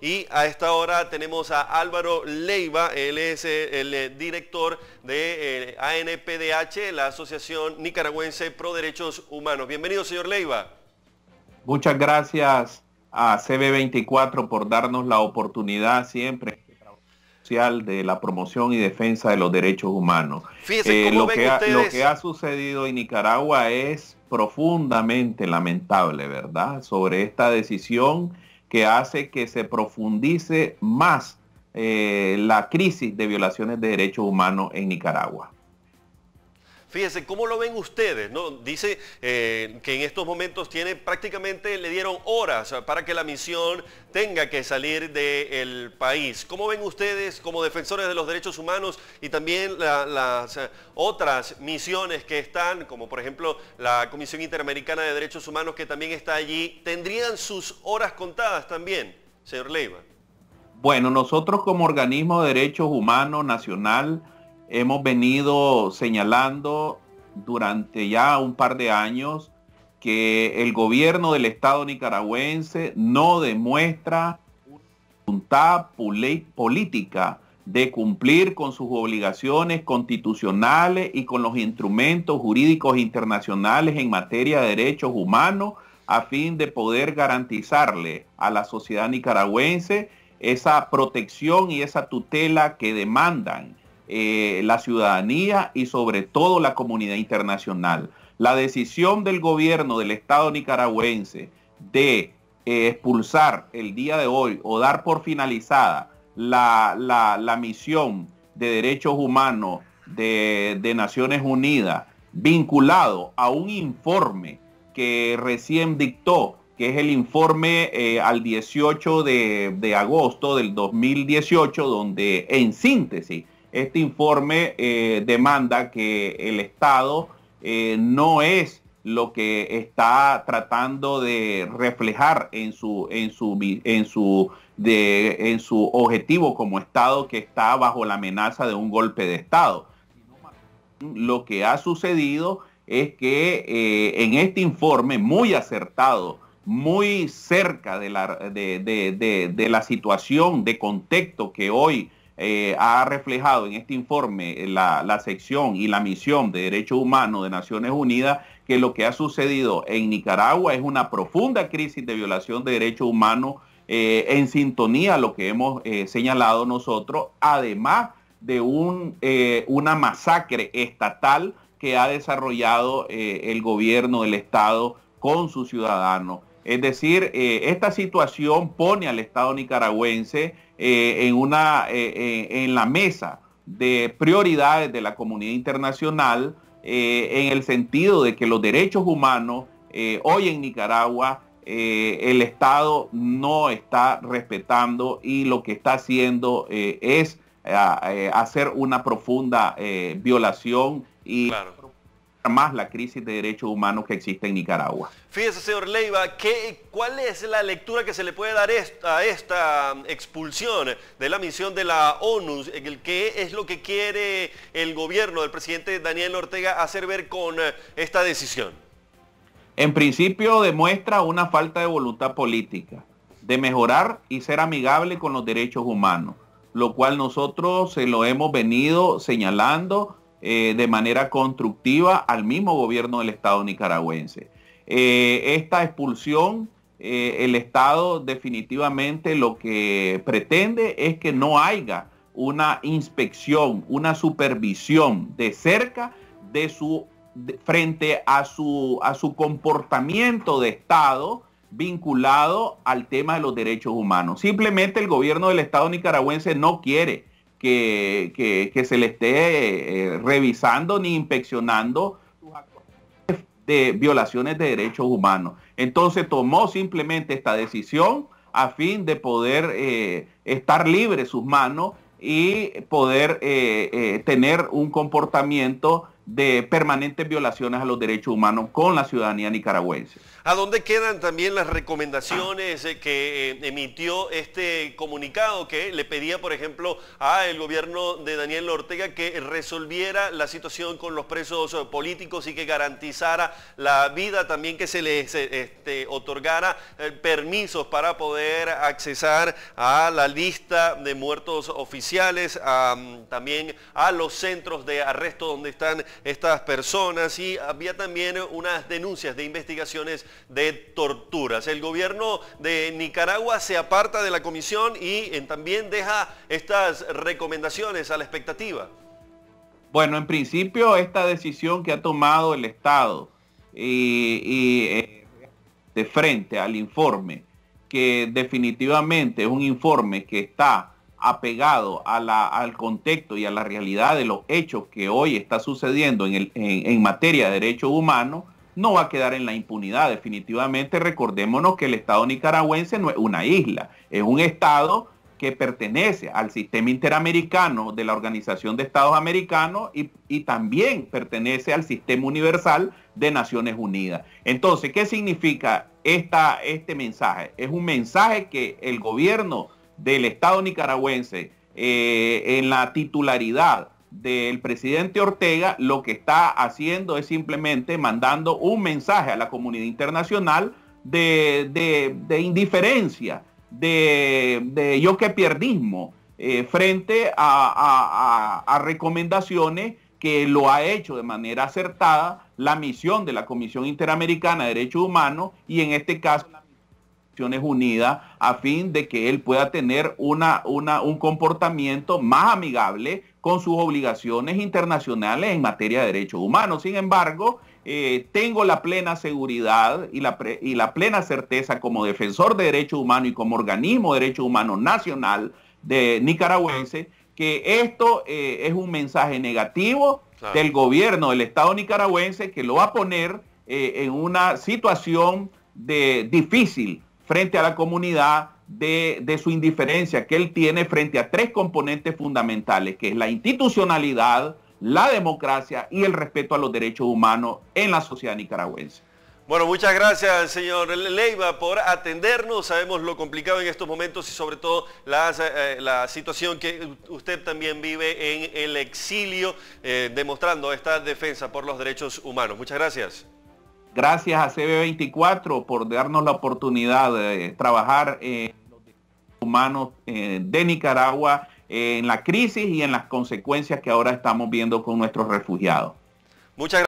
Y a esta hora tenemos a Álvaro Leiva, él es eh, el eh, director de ANPDH, eh, la Asociación Nicaragüense Pro Derechos Humanos. Bienvenido, señor Leiva. Muchas gracias a CB24 por darnos la oportunidad siempre social de la promoción y defensa de los derechos humanos. lo que ha sucedido en Nicaragua es profundamente lamentable, ¿verdad? Sobre esta decisión que hace que se profundice más eh, la crisis de violaciones de derechos humanos en Nicaragua. Fíjense, ¿cómo lo ven ustedes? Dice eh, que en estos momentos tiene prácticamente, le dieron horas para que la misión tenga que salir del país. ¿Cómo ven ustedes como defensores de los derechos humanos y también las eh, otras misiones que están, como por ejemplo la Comisión Interamericana de Derechos Humanos que también está allí, tendrían sus horas contadas también, señor Leiva? Bueno, nosotros como organismo de derechos humanos nacional, hemos venido señalando durante ya un par de años que el gobierno del Estado nicaragüense no demuestra voluntad política de cumplir con sus obligaciones constitucionales y con los instrumentos jurídicos internacionales en materia de derechos humanos a fin de poder garantizarle a la sociedad nicaragüense esa protección y esa tutela que demandan eh, la ciudadanía y sobre todo la comunidad internacional. La decisión del gobierno del Estado nicaragüense de eh, expulsar el día de hoy o dar por finalizada la, misión de derechos humanos de, Naciones Unidas vinculado a un informe que recién dictó, que es el informe eh, al 18 de, agosto del 2018, donde en síntesis este informe eh, demanda que el Estado eh, no es lo que está tratando de reflejar en su, en su, en su, en su objetivo como Estado que está bajo la amenaza de un golpe de Estado. Lo que ha sucedido es que eh, en este informe muy acertado, muy cerca de, la situación de contexto que hoy eh, ha reflejado en este informe eh, la, sección y la misión de derechos humanos de Naciones Unidas que lo que ha sucedido en Nicaragua es una profunda crisis de violación de derechos humanos eh, en sintonía a lo que hemos señalado nosotros, además de una masacre estatal que ha desarrollado el gobierno del Estado con sus ciudadanos. Es decir, eh, esta situación pone al Estado nicaragüense eh, en, una, eh, en la mesa de prioridades de la comunidad internacional en el sentido de que los derechos humanos hoy en Nicaragua el Estado no está respetando y lo que está haciendo es hacer una profunda violación y más la crisis de derechos humanos que existe en Nicaragua. Fíjese, señor Leiva, ¿qué, ¿cuál es la lectura que se le puede dar a esta expulsión de la misión de la ONU? ¿Qué es lo que quiere el gobierno del presidente Daniel Ortega hacer ver con eh, esta decisión? En principio demuestra una falta de voluntad política de mejorar y ser amigable con los derechos humanos, lo cual nosotros se lo hemos venido señalando eh, de manera constructiva al mismo gobierno del Estado nicaragüense. Eh, esta expulsión, eh, el Estado definitivamente lo que pretende es que no haya una inspección, una supervisión de cerca de su frente a su, a su comportamiento de Estado vinculado al tema de los derechos humanos. Simplemente el gobierno del Estado nicaragüense no quiere que, se le esté eh, revisando ni inspeccionando de violaciones de derechos humanos. Entonces tomó simplemente esta decisión a fin de poder eh, estar libre sus manos y poder eh, tener un comportamiento de permanentes violaciones a los derechos humanos con la ciudadanía nicaragüense. ¿A dónde quedan también las recomendaciones que eh, emitió este comunicado que le pedía, por ejemplo, al gobierno de Daniel Ortega que resolviera la situación con los presos políticos y que garantizara la vida, también que se les eh, este, otorgara eh, permisos para poder accesar a la lista de muertos oficiales, también a los centros de arresto donde están estas personas y había también unas denuncias de investigaciones de torturas. El gobierno de Nicaragua se aparta de la comisión y también deja estas recomendaciones a la expectativa. Bueno, en principio esta decisión que ha tomado el Estado y, eh, de frente al informe, que definitivamente es un informe que está apegado al contexto y a la realidad de los hechos que hoy está sucediendo en materia de derechos humanos, no va a quedar en la impunidad. Definitivamente recordémonos que el Estado nicaragüense no es una isla, es un Estado que pertenece al sistema interamericano de la Organización de Estados Americanos y, también pertenece al sistema universal de Naciones Unidas. Entonces, ¿qué significa esta, este mensaje? Es un mensaje que el gobierno del Estado nicaragüense eh, en la titularidad del presidente Ortega lo que está haciendo es simplemente mandando un mensaje a la comunidad internacional de, indiferencia, de, yo que pierdismo, eh, frente a, recomendaciones que lo ha hecho de manera acertada la misión de la Comisión Interamericana de Derechos Humanos y en este caso Unidas a fin de que él pueda tener una, una, un comportamiento más amigable con sus obligaciones internacionales en materia de derechos humanos. Sin embargo, eh, tengo la plena seguridad y la, y la plena certeza como defensor de derechos humanos y como organismo de derechos humanos nacional de nicaragüense que esto eh, es un mensaje negativo del gobierno del Estado nicaragüense que lo va a poner eh, en una situación de difícil frente a la comunidad, de, su indiferencia que él tiene frente a tres componentes fundamentales, que es la institucionalidad, la democracia y el respeto a los derechos humanos en la sociedad nicaragüense. Bueno, muchas gracias, señor Leiva, por atendernos. Sabemos lo complicado en estos momentos y sobre todo eh, la, situación que usted también vive en el exilio, eh, demostrando esta defensa por los derechos humanos. Muchas gracias. Gracias a CB24 por darnos la oportunidad de trabajar en los derechos humanos eh, de Nicaragua, en la crisis y en las consecuencias que ahora estamos viendo con nuestros refugiados.